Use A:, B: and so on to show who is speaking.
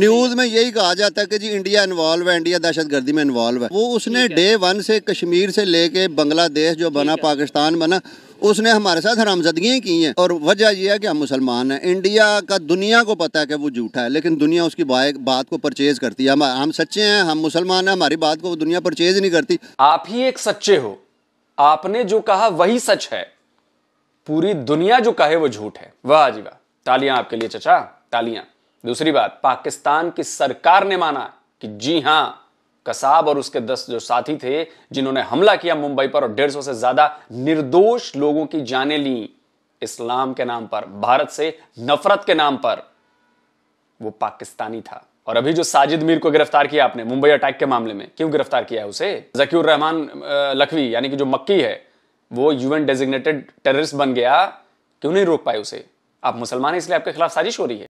A: news में यही कहा जाता है कि जी इंडिया इन्वॉल्व है इंडिया दहशतगर्दी में इन्वॉल्व है वो उसने डे वन से कश्मीर से लेके बांग्लादेश जो बना पाकिस्तान बना उसने हमारे साथ हरामजदगियाँ की हैं और वजह यह है कि हम मुसलमान हैं इंडिया का दुनिया को पता है कि वो झूठा है लेकिन दुनिया उसकी बात को परचेज करती है हम हम सच्चे हैं हम मुसलमान हैं हमारी बात को दुनिया परचेज नहीं करती आप ही एक सच्चे हो आपने जो कहा वही सच है पूरी
B: दुनिया जो कहे वो झूठ है वाह जी वाह तालियां आपके लिए चचा तालियां दूसरी बात पाकिस्तान की सरकार ने माना कि जी हां कसाब और उसके दस जो साथी थे जिन्होंने हमला किया मुंबई पर और डेढ़ सौ से ज्यादा निर्दोष लोगों की जाने ली इस्लाम के नाम पर भारत से नफरत के नाम पर वो पाकिस्तानी था और अभी जो साजिद मीर को गिरफ्तार किया आपने मुंबई अटैक के मामले में क्यों गिरफ्तार किया है उसे जकीर रहमान लखवी यानी कि जो मक्की है वो यूएन डेजिग्नेटेड टेररिस्ट बन गया क्यों नहीं रोक पाए उसे आप मुसलमान इसलिए आपके खिलाफ साजिश हो रही है